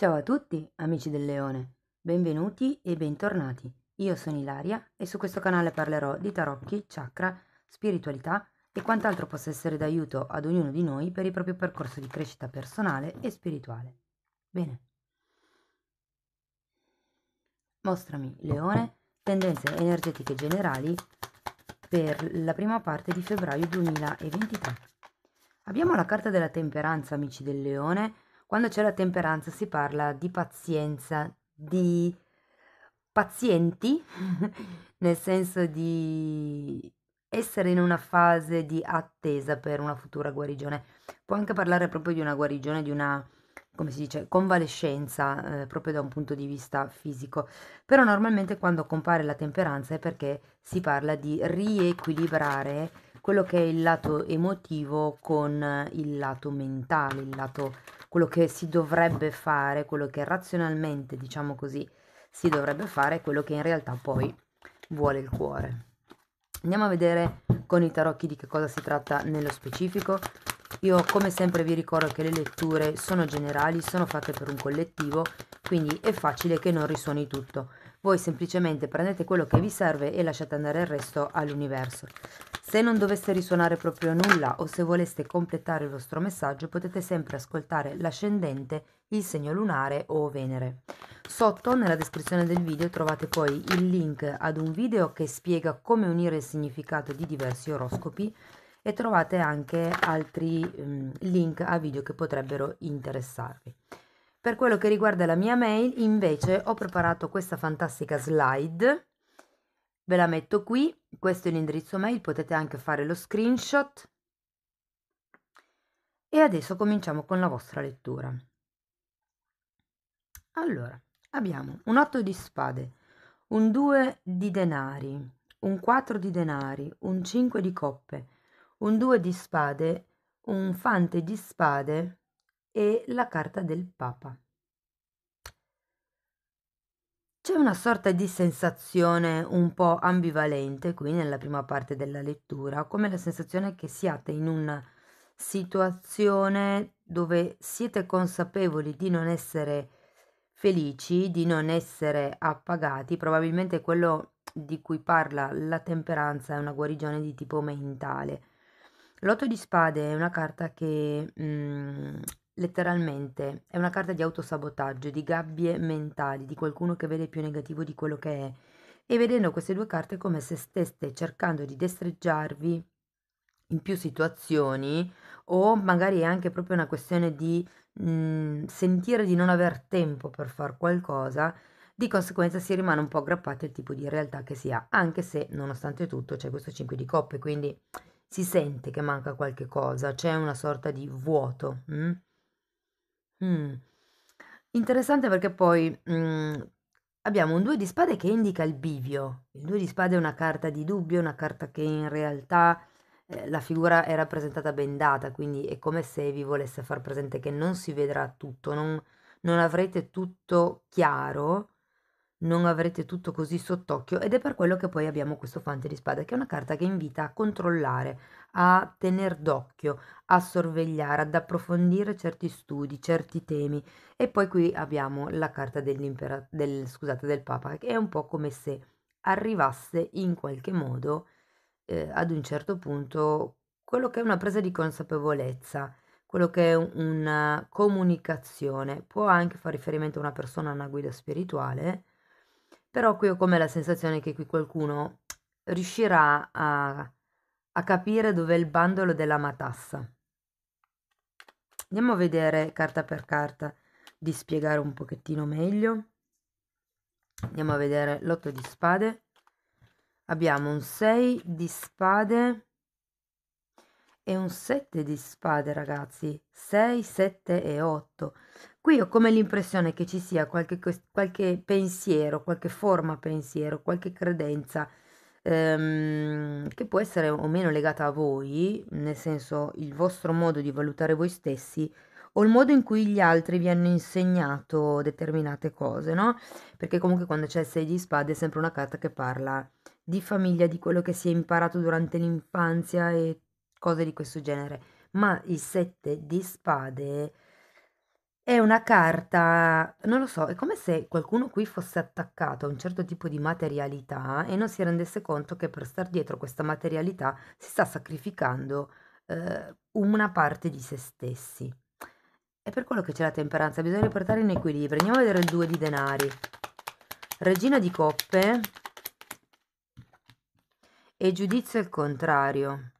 Ciao a tutti amici del leone, benvenuti e bentornati. Io sono Ilaria e su questo canale parlerò di tarocchi, chakra, spiritualità e quant'altro possa essere d'aiuto ad ognuno di noi per il proprio percorso di crescita personale e spirituale. Bene. Mostrami, leone, tendenze energetiche generali per la prima parte di febbraio 2023. Abbiamo la carta della temperanza, amici del leone, quando c'è la temperanza si parla di pazienza, di pazienti, nel senso di essere in una fase di attesa per una futura guarigione. Può anche parlare proprio di una guarigione, di una, come si dice, convalescenza, eh, proprio da un punto di vista fisico. Però normalmente quando compare la temperanza è perché si parla di riequilibrare quello che è il lato emotivo con il lato mentale, il lato quello che si dovrebbe fare, quello che razionalmente, diciamo così, si dovrebbe fare quello che in realtà poi vuole il cuore. Andiamo a vedere con i tarocchi di che cosa si tratta nello specifico. Io come sempre vi ricordo che le letture sono generali, sono fatte per un collettivo, quindi è facile che non risuoni tutto. Voi semplicemente prendete quello che vi serve e lasciate andare il resto all'universo. Se non dovesse risuonare proprio nulla o se voleste completare il vostro messaggio potete sempre ascoltare l'ascendente, il segno lunare o Venere. Sotto nella descrizione del video trovate poi il link ad un video che spiega come unire il significato di diversi oroscopi e trovate anche altri um, link a video che potrebbero interessarvi. Per quello che riguarda la mia mail, invece, ho preparato questa fantastica slide. Ve la metto qui, questo è l'indirizzo mail, potete anche fare lo screenshot. E adesso cominciamo con la vostra lettura. Allora, abbiamo un 8 di spade, un 2 di denari, un 4 di denari, un 5 di coppe, un 2 di spade, un fante di spade, e la carta del Papa. C'è una sorta di sensazione un po' ambivalente qui nella prima parte della lettura, come la sensazione che siate in una situazione dove siete consapevoli di non essere felici, di non essere appagati, probabilmente quello di cui parla la temperanza è una guarigione di tipo mentale. L'otto di spade è una carta che mh, mm, Letteralmente, è una carta di autosabotaggio, di gabbie mentali, di qualcuno che vede più negativo di quello che è. E vedendo queste due carte come se steste cercando di destreggiarvi in più situazioni o magari è anche proprio una questione di mh, mm, sentire di non aver tempo per far qualcosa, di conseguenza si rimane un po' aggrappati al tipo di realtà che si ha, anche se nonostante tutto c'è questo 5 di coppe, quindi si sente che manca qualche cosa, c'è una sorta di vuoto. Mh? Mm? Mh. Interessante perché poi, mhmm, abbiamo un due di spade che indica il bivio. Il due di spade è una carta di dubbio, una carta che in realtà, ehm, la figura è rappresentata bendata, quindi è come se vi volesse far presente che non si vedrà tutto, non non avrete tutto chiaro non avrete tutto così sott'occhio ed è per quello che poi abbiamo questo Fante di Spada, che è una carta che invita a controllare, a tenere d'occhio, a sorvegliare, ad approfondire certi studi, certi temi. E poi qui abbiamo la carta del, scusate, del Papa, che è un po' come se arrivasse in qualche modo eh, ad un certo punto quello che è una presa di consapevolezza quello che è una comunicazione, può anche fare riferimento a una persona, a una guida spirituale, però qui ho come la sensazione che qui qualcuno riuscirà a, a capire è il bandolo della matassa. Andiamo a vedere carta per carta di spiegare un pochettino meglio. Andiamo a vedere l'otto di spade. Abbiamo un 6 di spade e un 7 di spade, ragazzi. 6, 7 e 8. Qui ho come l'impressione che ci sia qualche, qualche pensiero, qualche forma pensiero, qualche credenza ehm, che può essere o meno legata a voi, nel senso il vostro modo di valutare voi stessi o il modo in cui gli altri vi hanno insegnato determinate cose, no? Perché comunque quando c'è il 6 di spade è sempre una carta che parla di famiglia, di quello che si è imparato durante l'infanzia e cose di questo genere. Ma il 7 di spade è una carta, non lo so, è come se qualcuno qui fosse attaccato a un certo tipo di materialità e non si rendesse conto che per star dietro questa materialità si sta sacrificando eh, una parte di se stessi. È per quello che c'è la temperanza, bisogna portare in equilibrio. Andiamo a vedere il 2 di denari. Regina di coppe e giudizio il contrario.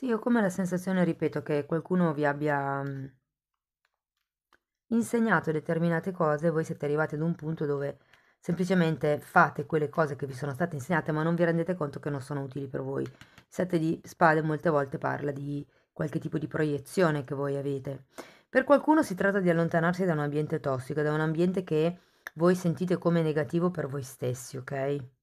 Sì, ho come la sensazione, ripeto, che qualcuno vi abbia, mhmm, insegnato determinate cose e voi siete arrivati ad un punto dove semplicemente fate quelle cose che vi sono state insegnate, ma non vi rendete conto che non sono utili per voi. Il sette di spade molte volte parla di qualche tipo di proiezione che voi avete. Per qualcuno si tratta di allontanarsi da un ambiente tossico, da un ambiente che voi sentite come negativo per voi stessi, ok?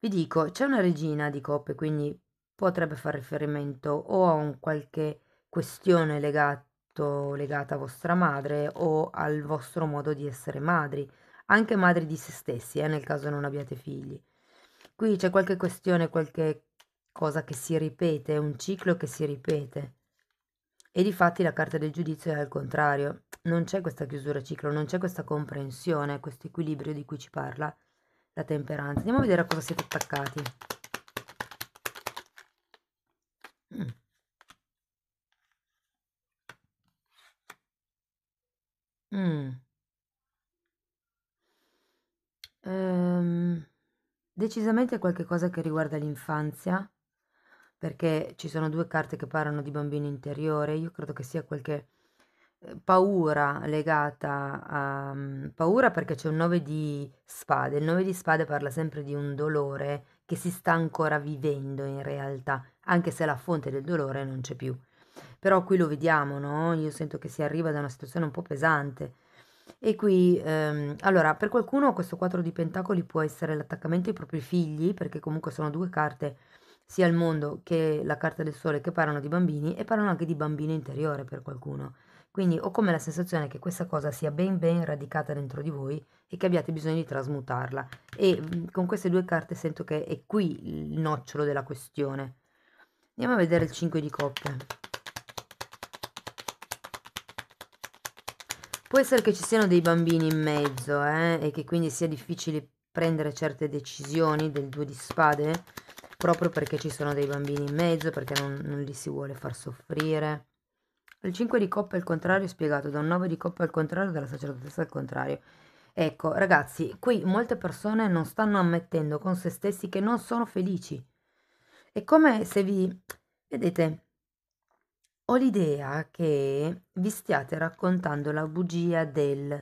Vi dico, c'è una regina di coppe, quindi potrebbe fare riferimento o a un qualche questione legato, legata a vostra madre o al vostro modo di essere madri, anche madri di se stessi, eh, nel caso non abbiate figli. Qui c'è qualche questione, qualche cosa che si ripete, un ciclo che si ripete. E di fatti la carta del giudizio è al contrario, non c'è questa chiusura ciclo, non c'è questa comprensione, questo equilibrio di cui ci parla la temperanza. Andiamo a vedere a cosa siete attaccati. Mm. Mm. Ehm, decisamente qualcosa che riguarda l'infanzia, perché ci sono due carte che parlano di bambino interiore, io credo che sia quel che paura legata a mhmm, paura perché c'è un 9 di spade. Il 9 di spade parla sempre di un dolore che si sta ancora vivendo in realtà, anche se la fonte del dolore non c'è più. Però qui lo vediamo, no? Io sento che si arriva da una situazione un po' pesante. E qui, ehm, allora, per qualcuno questo 4 di pentacoli può essere l'attaccamento ai propri figli, perché comunque sono due carte, sia il mondo che la carta del sole, che parlano di bambini e parlano anche di bambino interiore per qualcuno quindi ho come la sensazione che questa cosa sia ben ben radicata dentro di voi e che abbiate bisogno di trasmutarla. E mhmm, con queste due carte sento che è qui il nocciolo della questione. Andiamo a vedere il 5 di coppe. Può essere che ci siano dei bambini in mezzo eh, e che quindi sia difficile prendere certe decisioni del 2 di spade proprio perché ci sono dei bambini in mezzo, perché non, non li si vuole far soffrire. Il 5 di coppa al contrario spiegato da un 9 di coppa al contrario dalla sacerdotessa al contrario. Ecco, ragazzi, qui molte persone non stanno ammettendo con se stessi che non sono felici. È come se vi... Vedete, ho l'idea che vi stiate raccontando la bugia del...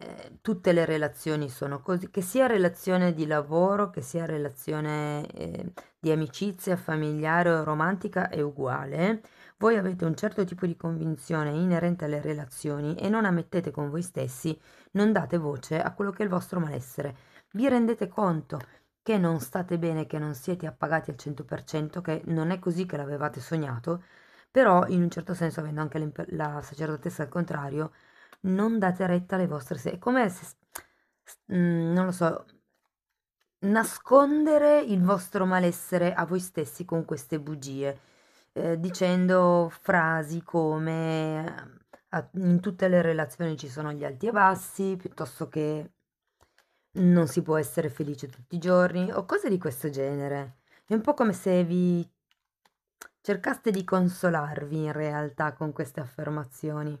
Eh, tutte le relazioni sono così, che sia relazione di lavoro, che sia relazione eh, di amicizia, familiare o romantica, è uguale voi avete un certo tipo di convinzione inerente alle relazioni e non ammettete con voi stessi, non date voce a quello che è il vostro malessere. Vi rendete conto che non state bene, che non siete appagati al 100%, che non è così che l'avevate sognato, però in un certo senso, avendo anche la sacerdotessa al contrario, non date retta alle vostre... Se- è come se... Mm, non lo so, nascondere il vostro malessere a voi stessi con queste bugie. Eh, dicendo frasi come in tutte le relazioni ci sono gli alti e bassi, piuttosto che non si può essere felice tutti i giorni o cose di questo genere. È un po' come se vi cercaste di consolarvi in realtà con queste affermazioni.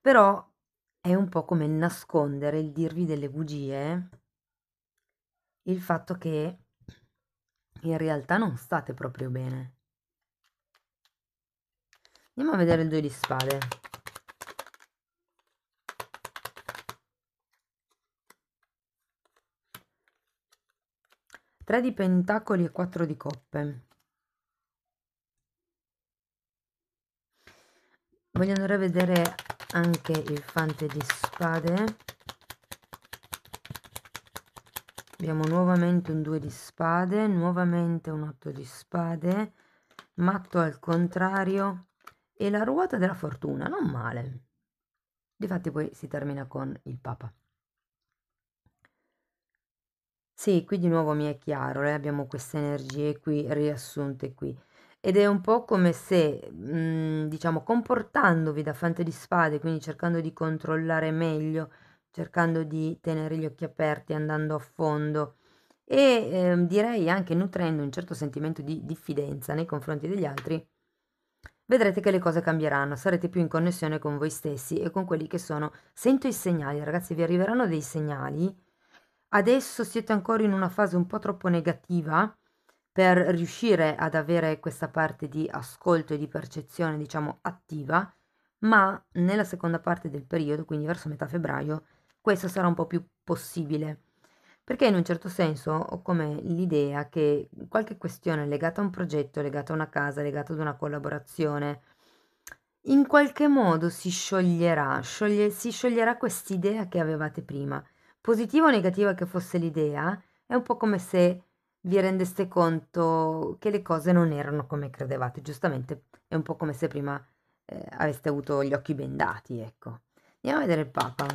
Però è un po' come nascondere il dirvi delle bugie, il fatto che in realtà non state proprio bene. Andiamo a vedere il 2 di spade. Tre di pentacoli e quattro di coppe. Voglio andare a vedere anche il fante di spade. Abbiamo nuovamente un 2 di spade, nuovamente un 8 di spade, matto al contrario, e la ruota della fortuna, non male. Difatti poi si termina con il Papa. Sì, qui di nuovo mi è chiaro, eh, abbiamo queste energie qui riassunte qui. Ed è un po' come se, mh, mm, diciamo, comportandovi da fante di spade, quindi cercando di controllare meglio, cercando di tenere gli occhi aperti, andando a fondo e eh, direi anche nutrendo un certo sentimento di diffidenza nei confronti degli altri, vedrete che le cose cambieranno, sarete più in connessione con voi stessi e con quelli che sono. Sento i segnali, ragazzi, vi arriveranno dei segnali. Adesso siete ancora in una fase un po' troppo negativa per riuscire ad avere questa parte di ascolto e di percezione, diciamo, attiva, ma nella seconda parte del periodo, quindi verso metà febbraio, questo sarà un po' più possibile perché in un certo senso ho come l'idea che qualche questione legata a un progetto, legata a una casa, legata ad una collaborazione, in qualche modo si scioglierà, scioglie, si scioglierà quest'idea che avevate prima. Positiva o negativa che fosse l'idea, è un po' come se vi rendeste conto che le cose non erano come credevate, giustamente è un po' come se prima eh, aveste avuto gli occhi bendati, ecco. Andiamo a vedere il Papa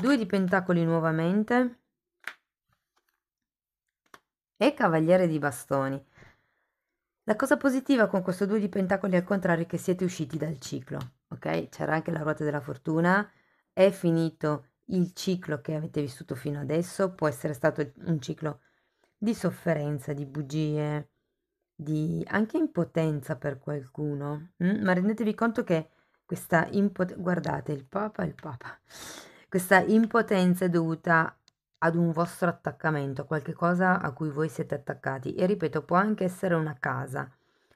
due di pentacoli nuovamente e cavaliere di bastoni. La cosa positiva con questo due di pentacoli al contrario è che siete usciti dal ciclo, ok? C'era anche la ruota della fortuna, è finito il ciclo che avete vissuto fino adesso, può essere stato un ciclo di sofferenza, di bugie, di anche impotenza per qualcuno, mm? ma rendetevi conto che questa impotenza, guardate il Papa, il Papa, questa impotenza è dovuta ad un vostro attaccamento, a qualche cosa a cui voi siete attaccati e ripeto può anche essere una casa,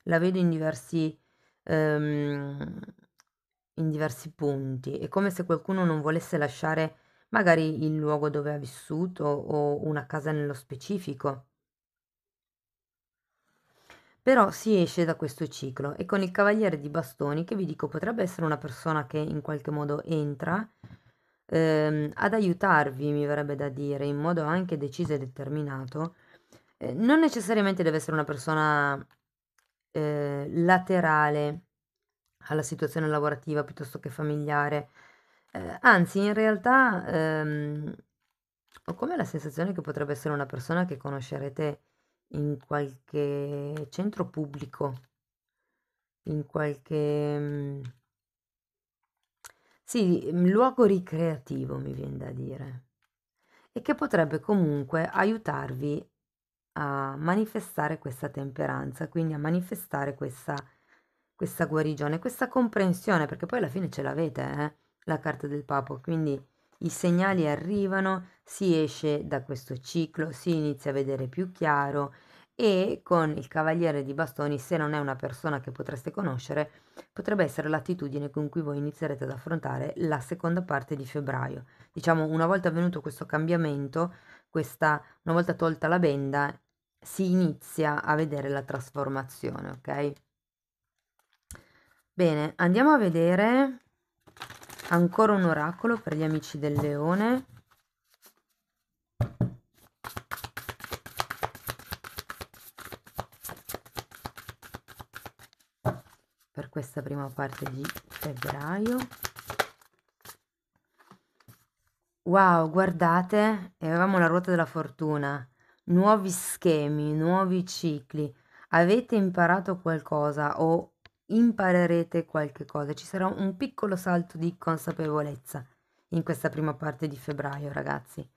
la vedo in diversi, um, in diversi punti, è come se qualcuno non volesse lasciare magari il luogo dove ha vissuto o una casa nello specifico. Però si esce da questo ciclo e con il cavaliere di bastoni che vi dico potrebbe essere una persona che in qualche modo entra ehm, ad aiutarvi, mi verrebbe da dire, in modo anche deciso e determinato, eh, non necessariamente deve essere una persona eh, laterale alla situazione lavorativa piuttosto che familiare. Eh, anzi, in realtà ehm, ho come la sensazione che potrebbe essere una persona che conoscerete in qualche centro pubblico, in qualche mm, sì, luogo ricreativo mi viene da dire e che potrebbe comunque aiutarvi a manifestare questa temperanza, quindi a manifestare questa, questa guarigione, questa comprensione, perché poi alla fine ce l'avete, eh? la carta del Papo, quindi i segnali arrivano, si esce da questo ciclo, si inizia a vedere più chiaro, e con il cavaliere di bastoni, se non è una persona che potreste conoscere, potrebbe essere l'attitudine con cui voi inizierete ad affrontare la seconda parte di febbraio. Diciamo, una volta avvenuto questo cambiamento, questa, una volta tolta la benda, si inizia a vedere la trasformazione, ok? Bene, andiamo a vedere ancora un oracolo per gli amici del leone. questa prima parte di febbraio. Wow, guardate, avevamo la ruota della fortuna, nuovi schemi, nuovi cicli. Avete imparato qualcosa o imparerete qualche cosa? Ci sarà un piccolo salto di consapevolezza in questa prima parte di febbraio, ragazzi.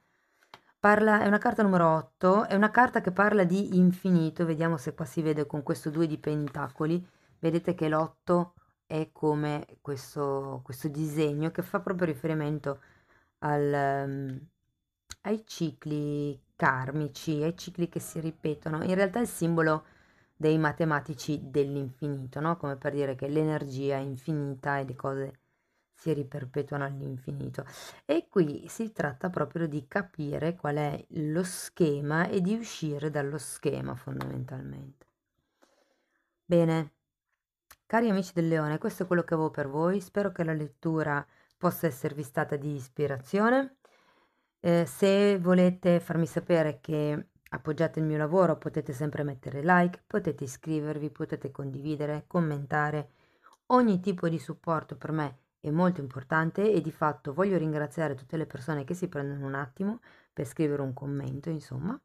Parla, è una carta numero 8, è una carta che parla di infinito, vediamo se qua si vede con questo due di pentacoli vedete che l'otto è come questo, questo disegno che fa proprio riferimento al, ehm, ai cicli karmici, ai cicli che si ripetono. In realtà è il simbolo dei matematici dell'infinito, no? come per dire che l'energia è infinita e le cose si riperpetuano all'infinito. E qui si tratta proprio di capire qual è lo schema e di uscire dallo schema fondamentalmente. Bene, Cari amici del leone, questo è quello che avevo per voi, spero che la lettura possa esservi stata di ispirazione. Eh, se volete farmi sapere che appoggiate il mio lavoro potete sempre mettere like, potete iscrivervi, potete condividere, commentare. Ogni tipo di supporto per me è molto importante e di fatto voglio ringraziare tutte le persone che si prendono un attimo per scrivere un commento, insomma.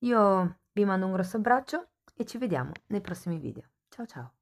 Io vi mando un grosso abbraccio e ci vediamo nei prossimi video. Ciao ciao!